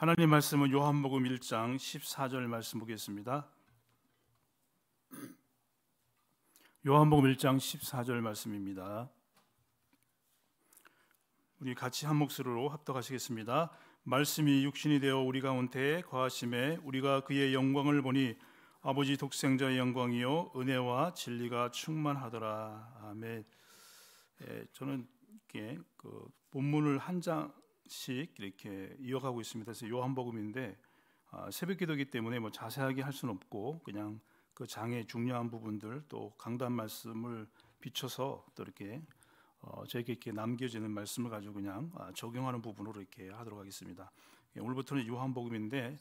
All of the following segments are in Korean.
하나님 말씀은 요한복음 1장 14절 말씀 보겠습니다. 요한복음 1장 14절 말씀입니다. 우리 같이 한 목소리로 합독하시겠습니다. 말씀이 육신이 되어 우리 가운데 거하심에 우리가 그의 영광을 보니 아버지 독생자의 영광이요 은혜와 진리가 충만하더라. 아멘. 예, 저는 이렇게 그 본문을 한장 씩 이렇게 이어가고 있습니다. 그래서 요한복음인데 아, 새벽 기도기 때문에 뭐 자세하게 할 수는 없고 그냥 그 장의 중요한 부분들 또 강단 말씀을 비춰서 또 이렇게 어, 저에게 이렇게 남겨지는 말씀을 가지고 그냥 아, 적용하는 부분으로 이렇게 하도록 하겠습니다. 예, 오늘부터는 요한복음인데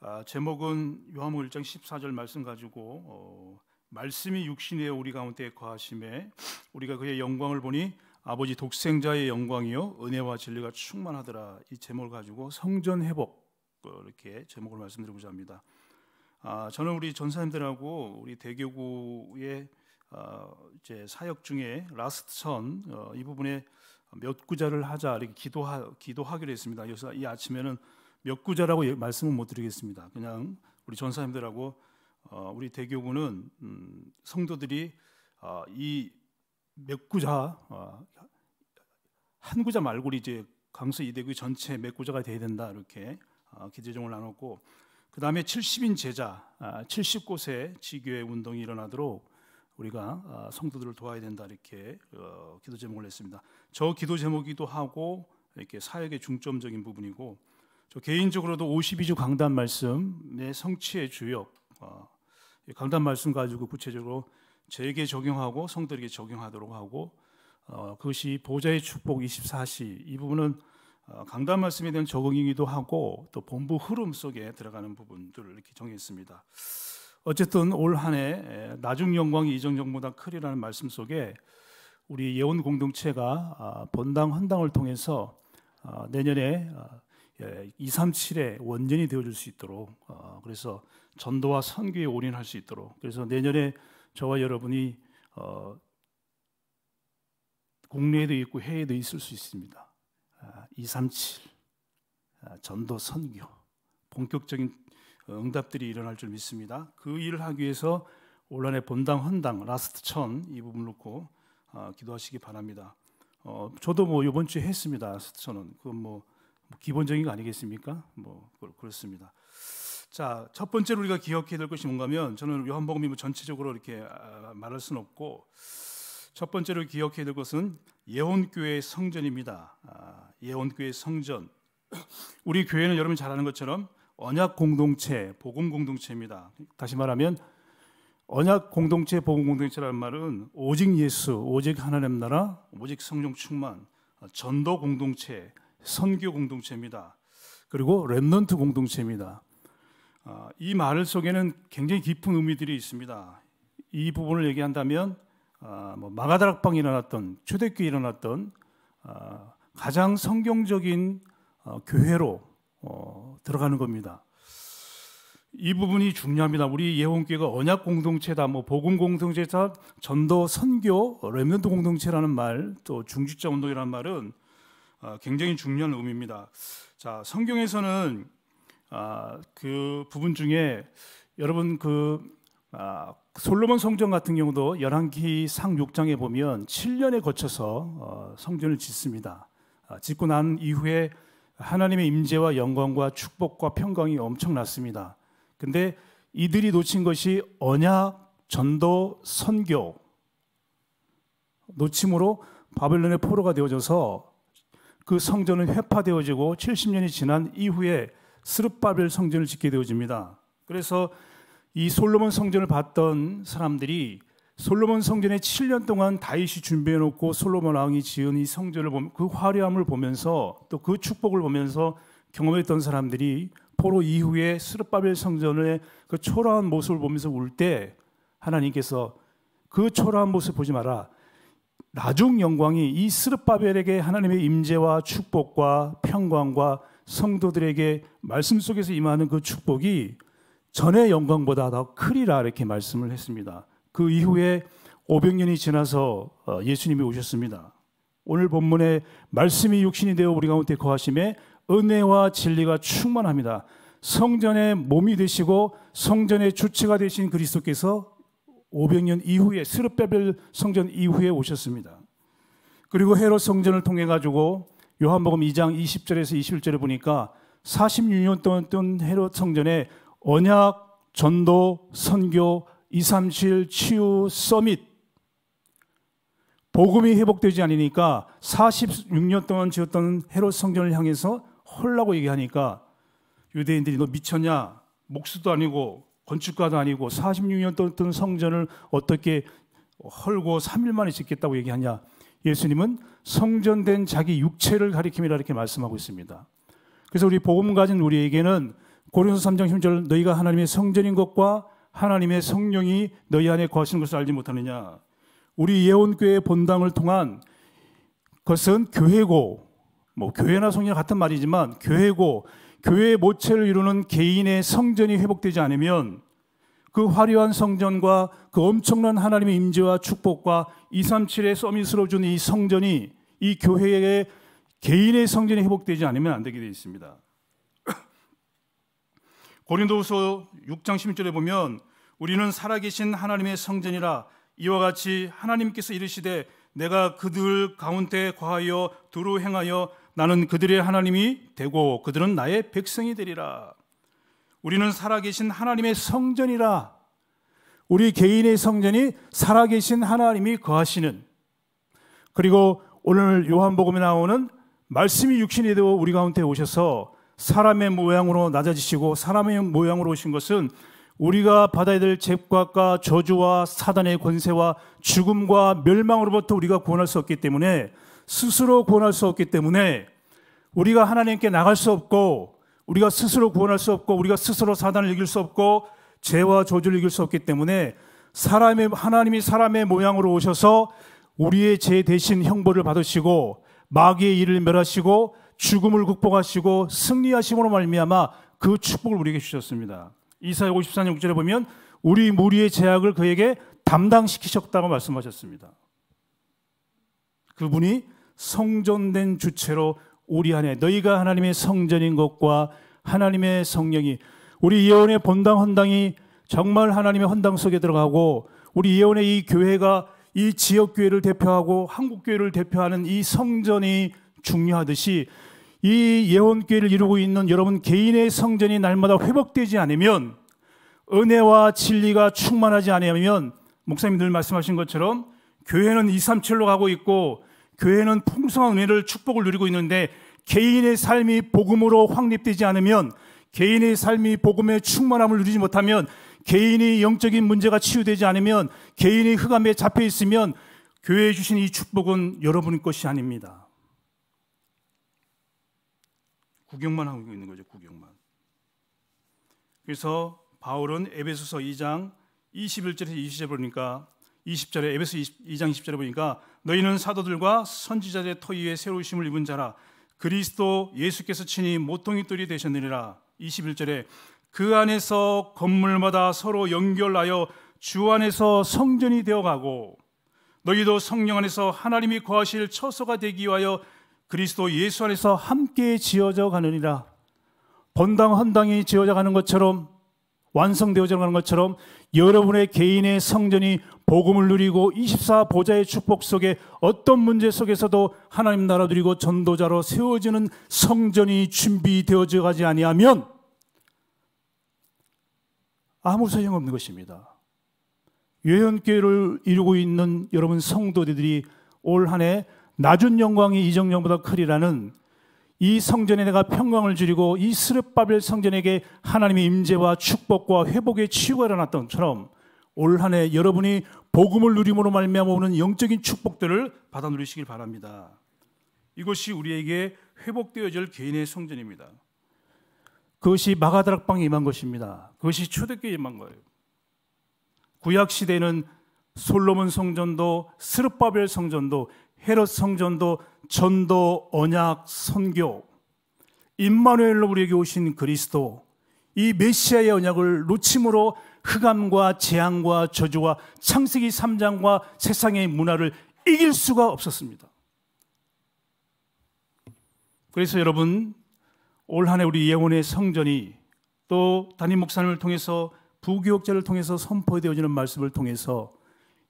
아, 제목은 요한복음 1장 14절 말씀 가지고 어, 말씀이 육신의 우리 가운데 거하심에 우리가 그의 영광을 보니 아버지 독생자의 영광이요 은혜와 진리가 충만하더라 이 제목을 가지고 성전 회복 그 이렇게 제목을 말씀드리고자 합니다. 아, 저는 우리 전사님들하고 우리 대교구의 어, 이제 사역 중에 라스트 선이 어, 부분에 몇 구절을 하자 이렇게 기도하 기도하기로 했습니다. 그래서 이 아침에는 몇구절라고 예, 말씀은 못 드리겠습니다. 그냥 우리 전사님들하고 어, 우리 대교구는 음, 성도들이 아, 이몇 구자 어, 한 구자 말고 이제 강서 이대구 전체 몇 구자가 돼야 된다 이렇게 어, 기재정을 나눴고 그 다음에 70인 제자 70곳에 아, 지교회 운동이 일어나도록 우리가 어, 성도들을 도와야 된다 이렇게 기도 제목을 냈습니다. 저 기도 제목이기도 하고 이렇게 사역의 중점적인 부분이고 저 개인적으로도 52주 강단 말씀의 성취의 주역 강단 말씀 가지고 구체적으로 저에게 적용하고 성들에게 적용하도록 하고 어, 그것이 보좌의 축복 24시 이 부분은 어, 강단 말씀에 대한 적응이기도 하고 또 본부 흐름 속에 들어가는 부분들을 이렇게 정했습니다. 어쨌든 올 한해 나중 영광이 이전 정보다 크리라는 말씀 속에 우리 예원 공동체가 아, 본당 헌당을 통해서 아, 내년에 237의 아, 예, 원년이 되어줄 수 있도록 어, 그래서 전도와 선교에 올인할 수 있도록 그래서 내년에 저와 여러분이 어, 국내에도 있고 해외에도 있을 수 있습니다. 237 아, 아, 전도 선교 본격적인 어, 응답들이 일어날 줄 믿습니다. 그 일을 하기 위해서 올한해 본당 헌당 라스트 천이 부분 놓고 아, 기도하시기 바랍니다. 어, 저도 뭐 이번 주에 했습니다. 라스트 천은 그건 뭐, 뭐 기본적인 거 아니겠습니까? 뭐 그렇습니다. 자, 첫 번째로 우리가 기억해야 될 것이 뭔가면 저는 요한복음이 뭐 전체적으로 이렇게 아, 말할 수는 없고 첫 번째로 기억해야 될 것은 예원교회의 성전입니다. 아, 예원교회의 성전. 우리 교회는 여러분 잘 아는 것처럼 언약 공동체, 복음 공동체입니다. 다시 말하면 언약 공동체, 복음 공동체라는 말은 오직 예수, 오직 하나님 나라, 오직 성령 충만, 전도 공동체, 선교 공동체입니다. 그리고 랩넌트 공동체입니다. 아, 이말 속에는 굉장히 깊은 의미들이 있습니다. 이 부분을 얘기한다면 아, 뭐 마가다락방 일어났던 초대교회 일어났던 아, 가장 성경적인 어, 교회로 어, 들어가는 겁니다. 이 부분이 중요합니다. 우리 예원교회가 언약 공동체다, 뭐 복음 공동체다, 전도 선교 레면드 공동체라는 말, 또 중직자 운동이라는 말은 굉장히 중요한 의미입니다. 자, 성경에서는 아, 그 부분 중에 여러분 그 아, 솔로몬 성전 같은 경우도 열왕기 상 6장에 보면 7년에 거쳐서 어, 성전을 짓습니다. 아, 짓고 난 이후에 하나님의 임재와 영광과 축복과 평강이 엄청났습니다. 근데 이들이 놓친 것이 언약, 전도, 선교 놓침으로 바벨론의 포로가 되어져서 그 성전은 회파되어지고 70년이 지난 이후에 스룹바벨 성전을 짓게 되어집니다. 그래서 이 솔로몬 성전을 봤던 사람들이 솔로몬 성전에 7년 동안 다윗이 준비해 놓고 솔로몬 왕이 지은 이 성전을 보면 그 화려함을 보면서 또 그 축복을 보면서 경험했던 사람들이 포로 이후에 스룹바벨 성전의 그 초라한 모습을 보면서 울 때 하나님께서 그 초라한 모습 보지 마라. 나중 영광이 이 스룹바벨에게 하나님의 임재와 축복과 평강과 성도들에게 말씀 속에서 임하는 그 축복이 전의 영광보다 더 크리라 이렇게 말씀을 했습니다. 그 이후에 500년이 지나서 어, 예수님이 오셨습니다. 오늘 본문에 말씀이 육신이 되어 우리 가운데 거하심에 은혜와 진리가 충만합니다. 성전의 몸이 되시고 성전의 주체가 되신 그리스도께서 500년 이후에 스르베벨 성전 이후에 오셨습니다. 그리고 헤롯 성전을 통해 가지고 요한복음 2장 20절에서 21절에 보니까 46년 동안 뜬 헤롯 성전에 언약, 전도, 선교, 237 치유 서밋 복음이 회복되지 않으니까 46년 동안 지었던 헤롯 성전을 향해서 헐라고 얘기하니까 유대인들이 너 미쳤냐? 목수도 아니고 건축가도 아니고 46년 동안 성전을 어떻게 헐고 3일 만에 짓겠다고 얘기하냐? 예수님은 성전된 자기 육체를 가리킴이라 이렇게 말씀하고 있습니다. 그래서 우리 복음 가진 우리에게는 고린도 3장 1절 너희가 하나님의 성전인 것과 하나님의 성령이 너희 안에 거하시는 것을 알지 못하느냐. 우리 예언교회 본당을 통한 것은 교회고 뭐 교회나 성령 같은 말이지만 교회고 교회의 모체를 이루는 개인의 성전이 회복되지 않으면 그 화려한 성전과 그 엄청난 하나님의 임재와 축복과 237의 서밋으로 준 이 성전이 이 교회의 개인의 성전이 회복되지 않으면 안 되게 되어 있습니다. 고린도후서 6장 16절에 보면 우리는 살아계신 하나님의 성전이라 이와 같이 하나님께서 이르시되 내가 그들 가운데 과하여 두루 행하여 나는 그들의 하나님이 되고 그들은 나의 백성이 되리라. 우리는 살아계신 하나님의 성전이라. 우리 개인의 성전이 살아계신 하나님이 거하시는 그리고 오늘 요한복음에 나오는 말씀이 육신이 되어 우리 가운데 오셔서 사람의 모양으로 낮아지시고 사람의 모양으로 오신 것은 우리가 받아야 될 잽과과 저주와 사단의 권세와 죽음과 멸망으로부터 우리가 구원할 수 없기 때문에 스스로 구원할 수 없기 때문에 우리가 하나님께 나갈 수 없고 우리가 스스로 구원할 수 없고 우리가 스스로 사단을 이길 수 없고 죄와 저주를 이길 수 없기 때문에 사람의 하나님이 사람의 모양으로 오셔서 우리의 죄 대신 형벌을 받으시고 마귀의 일을 멸하시고 죽음을 극복하시고 승리하심으로 말미암아 그 축복을 우리에게 주셨습니다. 이사야 54년 6절에 보면 우리 무리의 제약을 그에게 담당시키셨다고 말씀하셨습니다. 그분이 성전된 주체로 우리 안에 너희가 하나님의 성전인 것과 하나님의 성령이 우리 예언의 본당 헌당이 정말 하나님의 헌당 속에 들어가고 우리 예언의 이 교회가 이 지역 교회를 대표하고 한국 교회를 대표하는 이 성전이 중요하듯이 이 예언 교회를 이루고 있는 여러분 개인의 성전이 날마다 회복되지 않으면 은혜와 진리가 충만하지 않으면 목사님 들 말씀하신 것처럼 교회는 237로 가고 있고 교회는 풍성한 은혜를 축복을 누리고 있는데 개인의 삶이 복음으로 확립되지 않으면 개인의 삶이 복음의 충만함을 누리지 못하면 개인의 영적인 문제가 치유되지 않으면 개인의 흑암에 잡혀 있으면 교회에 주신 이 축복은 여러분 것이 아닙니다. 구경만 하고 있는 거죠, 구경만. 그래서 바울은 에베소서 2장 21절에서 20절 보니까 20절에 에베소 2장 20절에 보니까 너희는 사도들과 선지자들의 터위에 새로우심을 입은 자라 그리스도 예수께서 친히 모통이뚫이 되셨느니라 21절에 그 안에서 건물마다 서로 연결하여 주 안에서 성전이 되어가고 너희도 성령 안에서 하나님이 거하실 처소가 되기 위하여 그리스도 예수 안에서 함께 지어져 가느니라 번당 헌당이 지어져 가는 것처럼 완성되어져 가는 것처럼 여러분의 개인의 성전이 복음을 누리고 24 보좌의 축복 속에 어떤 문제 속에서도 하나님 나라 누리고 전도자로 세워지는 성전이 준비되어져 가지 아니하면 아무 소용없는 것입니다. 외연교회를 이루고 있는 여러분 성도들이 올 한해 낮은 영광이 이정령보다 크리라는 이 성전에 내가 평강을 줄이고이 스룹바벨 성전에게 하나님의 임재와 축복과 회복의 치유가 일어났던 것 처럼 올 한 해 여러분이 복음을 누림으로 말미암아 오는 영적인 축복들을 받아 누리시길 바랍니다. 이것이 우리에게 회복되어질 개인의 성전입니다. 그것이 마가다락방에 임한 것입니다. 그것이 초대교회에 임한 거예요. 구약 시대에는 솔로몬 성전도 스룹바벨 성전도 헤롯 성전도 전도, 언약, 선교, 임마누엘로 우리에게 오신 그리스도, 이 메시아의 언약을 놓침으로 흑암과 재앙과 저주와 창세기 3장과 세상의 문화를 이길 수가 없었습니다. 그래서 여러분 올 한해 우리 예원의 성전이 또 담임 목사님을 통해서 부교역자를 통해서 선포되어지는 말씀을 통해서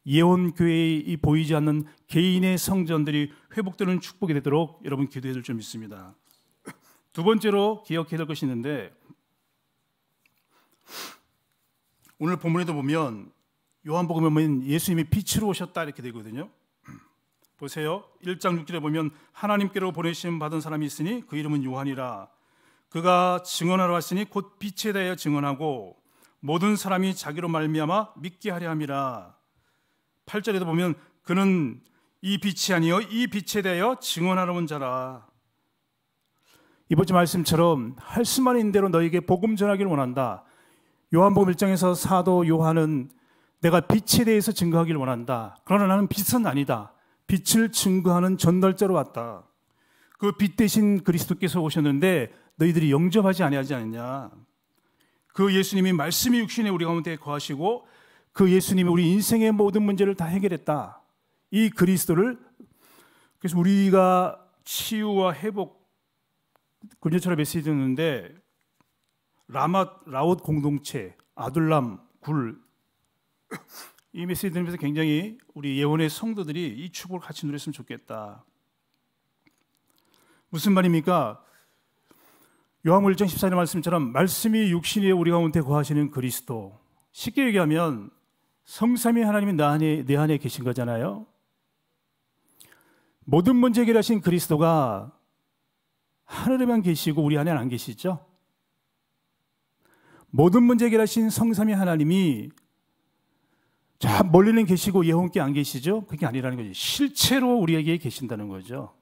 예언교회의 이 보이지 않는 개인의 성전들이 회복되는 축복이 되도록 여러분 기도해 줄줄 믿습니다. 두 번째로 기억해야 될 것이 있는데 오늘 본문에도 보면 요한복음에 보면 예수님이 빛으로 오셨다 이렇게 되거든요. 보세요. 1장 6절에 보면 하나님께로 보내심 받은 사람이 있으니 그 이름은 요한이라. 그가 증언하러 왔으니 곧 빛에 대하여 증언하고 모든 사람이 자기로 말미암아 믿게 하려 함이라. 8절에도 보면 그는 이 빛이 아니요 이 빛에 대하여 증언하러 온 자라. 이번 주 말씀처럼 할 수만 있는 대로 너에게 복음 전하기를 원한다. 요한복음 1장에서 사도 요한은 내가 빛에 대해서 증거하기를 원한다. 그러나 나는 빛은 아니다. 빛을 증거하는 전달자로 왔다. 그 빛 대신 그리스도께서 오셨는데 너희들이 영접하지 아니하지 않느냐. 그 예수님이 말씀이 육신의 우리 가운데 거하시고 그 예수님이 우리 인생의 모든 문제를 다 해결했다. 이 그리스도를 그래서 우리가 치유와 회복 근제처럼 메시지 듣는데 라마 라웃 공동체 아둘람 굴 이 메시지 들으면서 굉장히 우리 예원의 성도들이 이 축복을 같이 누렸으면 좋겠다. 무슨 말입니까? 요한복 1장 14절 말씀처럼 말씀이 육신이 우리 가운데 거하시는 그리스도. 쉽게 얘기하면 성삼위 하나님이 나 안에, 내 안에 계신 거잖아요. 모든 문제 해결하신 그리스도가 하늘에만 계시고 우리 안에는 안 계시죠? 모든 문제 해결하신 성삼위 하나님이 자 멀리는 계시고 예혼께 안 계시죠? 그게 아니라는 거죠. 실제로 우리에게 계신다는 거죠.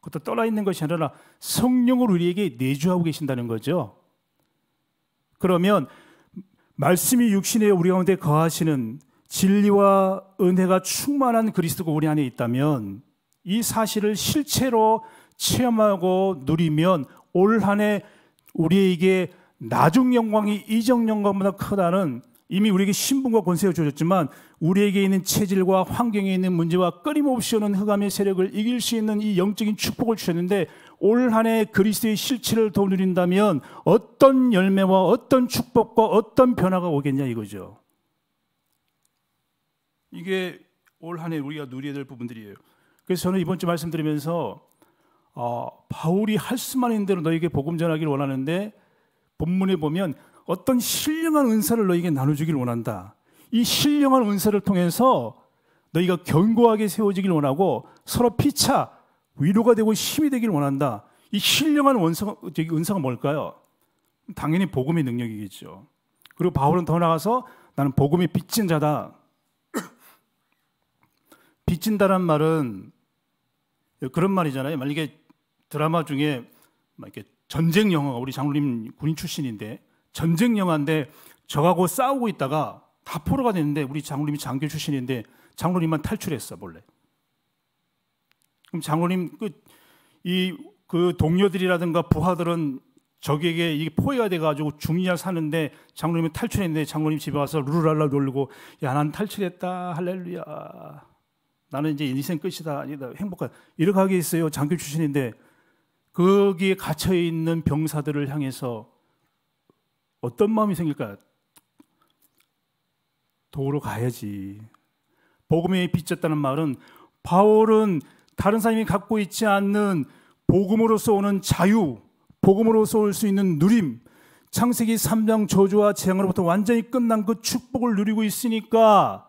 그것도 떠나 있는 것이 아니라 성령을 우리에게 내주하고 계신다는 거죠. 그러면 말씀이 육신에 우리 가운데 거하시는 진리와 은혜가 충만한 그리스도가 우리 안에 있다면 이 사실을 실체로 체험하고 누리면 올 한 해 우리에게 나중 영광이 이적 영광보다 크다는 이미 우리에게 신분과 권세를 주셨지만 우리에게 있는 체질과 환경에 있는 문제와 끊임없이 오는 흑암의 세력을 이길 수 있는 이 영적인 축복을 주셨는데 올 한해 그리스도의 실체를 더 누린다면 어떤 열매와 어떤 축복과 어떤 변화가 오겠냐 이거죠. 이게 올 한해 우리가 누려야 될 부분들이에요. 그래서 저는 이번 주 말씀드리면서 어, 바울이 할 수만 있는 대로 너에게 복음 전하기를 원하는데 본문에 보면 어떤 신령한 은사를 너에게 희 나눠주길 원한다. 이 신령한 은사를 통해서 너희가 견고하게 세워지길 원하고 서로 피차 위로가 되고 힘이 되길 원한다. 이 신령한 은사가 뭘까요? 당연히 복음의 능력이겠죠. 그리고 바울은 더 나아가서 나는 복음의 빚진 자다. 빚진다란 말은 그런 말이잖아요. 만약에 드라마 중에 이렇게 전쟁 영화가 우리 장로님 군인 출신인데 전쟁 영화인데 적하고 싸우고 있다가 다 포로가 됐는데 우리 장로님이 장교 출신인데 장로님만 탈출했어 몰래. 그럼 장로님 그이그 그 동료들이라든가 부하들은 적에게 이게 포위가 돼가지고 중이야 사는데 장로님이 탈출했는데 장로님 집에 와서 루루랄라 놀고 야 난 탈출했다 할렐루야 나는 이제 인생 끝이다 아니다 행복하다 이렇게 하게 있어요 장교 출신인데 거기에 갇혀 있는 병사들을 향해서 어떤 마음이 생길까? 도로 가야지. 복음에 빚졌다는 말은 바울은 다른 사람이 갖고 있지 않는 복음으로서 오는 자유, 복음으로서 올 수 있는 누림, 창세기 3장 저주와 재앙으로부터 완전히 끝난 그 축복을 누리고 있으니까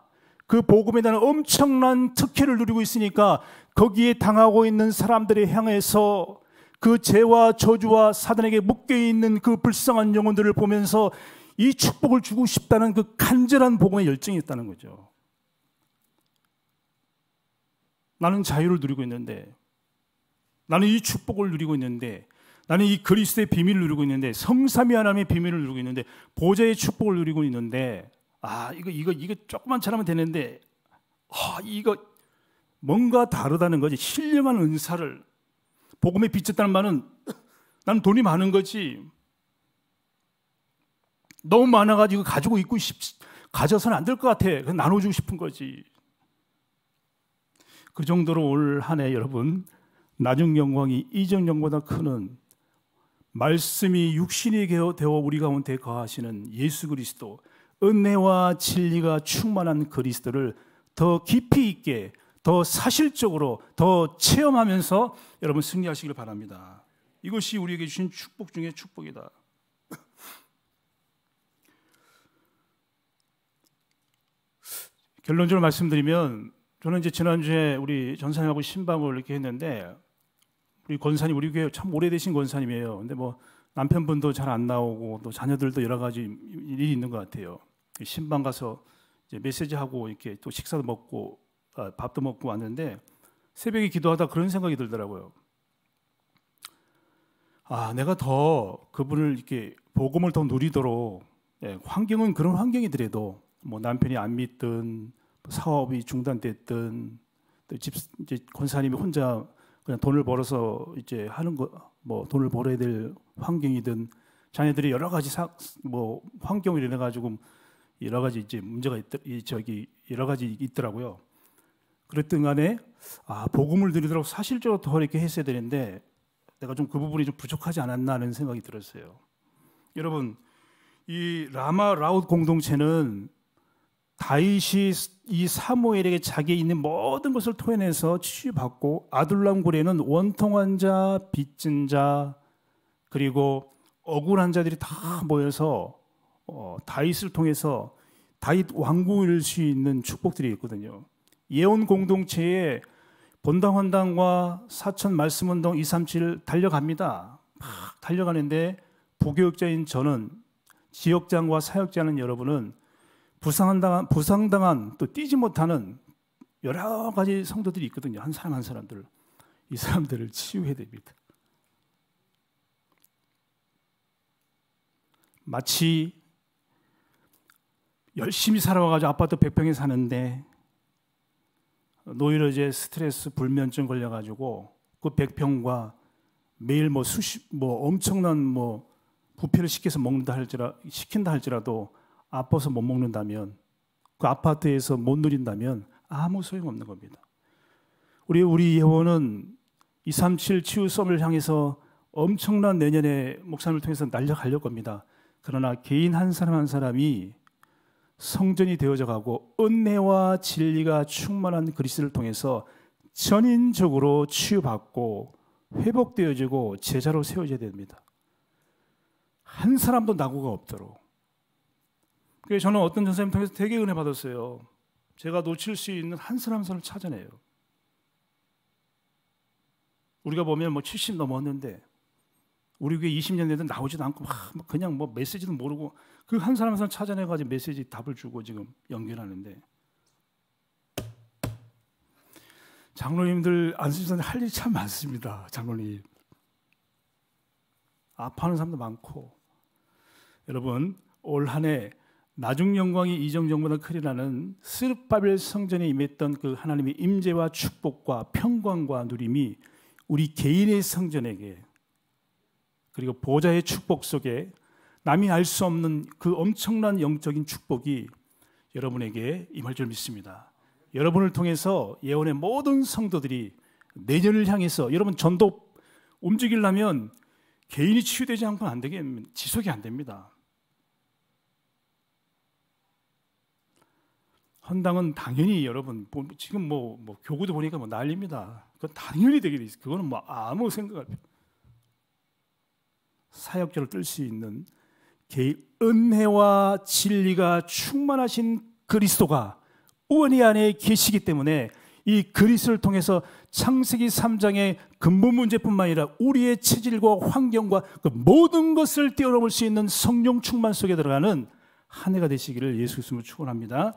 그 복음에 대한 엄청난 특혜를 누리고 있으니까 거기에 당하고 있는 사람들을 향해서 그 죄와 저주와 사단에게 묶여 있는 그 불쌍한 영혼들을 보면서 이 축복을 주고 싶다는 그 간절한 복음의 열정이 있다는 거죠. 나는 자유를 누리고 있는데, 나는 이 축복을 누리고 있는데, 나는 이 그리스도의 비밀을 누리고 있는데, 성삼위 하나님의 비밀을 누리고 있는데, 보좌의 축복을 누리고 있는데, 아 이거 이거 이거 조금만 잘하면 되는데, 아 이거 뭔가 다르다는 거지. 신령한 은사를 복음에 비쳤다는 말은 나는 돈이 많은 거지. 너무 많아가지고 가지고 있고 싶, 가져서는 안 될 것 같아. 그래서 나눠주고 싶은 거지. 그 정도로 올 한 해 여러분 나중 영광이 이전 영광보다 크는 말씀이 육신이 되어 우리 가운데 거하시는 예수 그리스도 은혜와 진리가 충만한 그리스도를 더 깊이 있게 더 사실적으로 더 체험하면서 여러분 승리하시길 바랍니다. 이것이 우리에게 주신 축복 중의 축복이다. 결론적으로 말씀드리면 저는 이제 지난주에 우리 전사님하고 신방을 이렇게 했는데 우리 권사님 우리 교회 참 오래되신 권사님이에요. 근데 뭐 남편분도 잘 안 나오고 또 자녀들도 여러 가지 일이 있는 것 같아요. 신방 가서 이제 메시지하고 이렇게 또 식사도 먹고 아, 밥도 먹고 왔는데 새벽에 기도하다 그런 생각이 들더라고요. 아, 내가 더 그분을 이렇게 복음을 더 누리도록 예, 환경은 그런 환경이더라도 뭐 남편이 안 믿든 사업이 중단됐든 집 이제 권사님이 혼자 그냥 돈을 벌어서 이제 하는 거 뭐 돈을 벌어야 될 환경이든 자녀들이 여러 가지 사, 뭐 환경을 인해 가지고 여러 가지 이제 문제가 있, 저기 여러 가지 있더라고요. 그랬던 간에 아 복음을 드리도록 사실적으로 더 이렇게 했어야 되는데 내가 좀 그 부분이 좀 부족하지 않았나 하는 생각이 들었어요. 여러분 이 라마 라웃 공동체는 다윗이 이 사무엘에게 자기에 있는 모든 것을 토해내서 치유받고 아둘람 고래는 원통한 자, 빚진 자 그리고 억울한 자들이 다 모여서 어, 다윗을 통해서 다윗 왕궁일 수 있는 축복들이 있거든요. 예언 공동체에 본당 헌당과 사천 말씀 운동 237 달려갑니다. 막 달려가는데 부교육자인 저는 지역장과 사역자는 여러분은 부상당한 부상당한 또 뛰지 못하는 여러 가지 성도들이 있거든요. 한 사람 한 사람들 이 사람들을 치유해야 됩니다. 마치 열심히 살아와가지고 아파트 100평에 사는데 노이로제 스트레스 불면증 걸려가지고 그 백평과 매일 뭐 수십 뭐 엄청난 뭐 부패를 시켜서 먹는다 할지라 시킨다 할지라도 아파서 못 먹는다면 그 아파트에서 못 누린다면 아무 소용 없는 겁니다. 우리 우리 예원은 237 치유 썸을 향해서 엄청난 내년에 목사님을 통해서 날려갈 려 겁니다. 그러나 개인 한 사람 한 사람이 성전이 되어져 가고 은혜와 진리가 충만한 그리스를 통해서 전인적으로 치유받고 회복되어지고 제자로 세워져야 됩니다. 한 사람도 낙오가 없도록. 그래서 저는 어떤 전사님 통해서 되게 은혜 받았어요. 제가 놓칠 수 있는 한 사람 선을 찾아내요. 우리가 보면 뭐70 넘었는데 우리 교회 20년 내도 나오지도 않고 막 그냥 뭐 메시지도 모르고 그한 사람 한 사람 찾아내가지고 메시지 답을 주고 지금 연결하는데 장로님들 안수집사님 할 일이 참 많습니다. 장로님 아파하는 사람도 많고 여러분 올 한해 나중 영광이 이정정보다 크리라는 스르바벨 성전에 임했던 그 하나님의 임재와 축복과 평강과 누림이 우리 개인의 성전에게 그리고 보좌의 축복 속에 남이 알 수 없는 그 엄청난 영적인 축복이 여러분에게 임할 줄 믿습니다. 여러분을 통해서 예언의 모든 성도들이 내년을 향해서 여러분 전도 움직이려면 개인이 치유되지 않고 안 되게 지속이 안 됩니다. 헌당은 당연히 여러분 뭐, 지금 뭐, 뭐 교구도 보니까 뭐 난립니다. 그 당연히 되게 돼있어 그거는 뭐 아무 생각 없 사역자를 뜰 수 있는 은혜와 진리가 충만하신 그리스도가 우원이 안에 계시기 때문에 이 그리스를 통해서 창세기 3장의 근본 문제뿐만 아니라 우리의 체질과 환경과 그 모든 것을 뛰어넘을 수 있는 성령 충만 속에 들어가는 한 해가 되시기를 예수 그리스로 축원합니다.